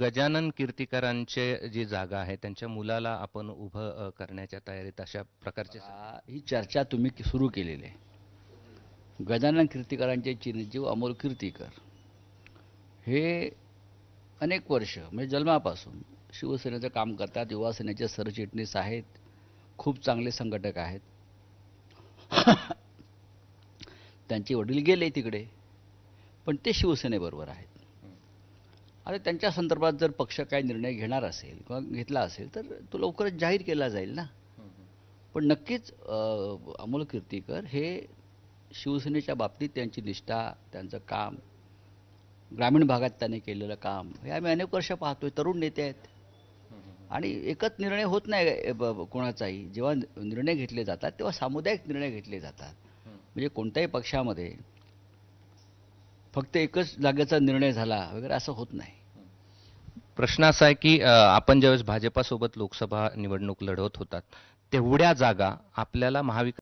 गजानन कीर्तिकरांचे जी जागा आहे त्यांच्या मुलाला आपण उभं करण्याच्या तयारीत अशा प्रकारची ही चर्चा तुम्ही सुरू केलेली आहे गजानन कीर्तिकरांचे चिरंजीव अमोल कीर्तिकर हे अनेक वर्ष म्हणजे जन्मापासून शिवसेनेचं काम करतात युवासेनेचे सरचिटणीस आहेत खूप चांगले संघटक आहेत त्यांचे वडील गेले तिकडे पण ते शिवसेनेबरोबर आहेत आता त्यांच्या संदर्भात जर पक्ष काय निर्णय घेणार असेल किंवा घेतला असेल तर तो लवकरच जाहीर केला जाईल ना पण नक्कीच अमोल कीर्तीकर हे शिवसेनेच्या बाबतीत त्यांची निष्ठा त्यांचं काम ग्रामीण भागात त्याने केलेलं काम हे आम्ही अनेक वर्ष पाहतोय तरुण नेते आहेत आणि एकच निर्णय होत नाही कोणाचाही जेव्हा निर्णय घेतले जातात तेव्हा सामुदायिक निर्णय घेतले जातात म्हणजे कोणत्याही पक्षामध्ये फक्त एकच जागेचा निर्णय झाला वगैरे असं होत नाही प्रश्न असा आहे की आपण ज्यावेळेस भाजपासोबत लोकसभा निवडणूक लढवत होतात तेवढ्या जागा आपल्याला महाविकास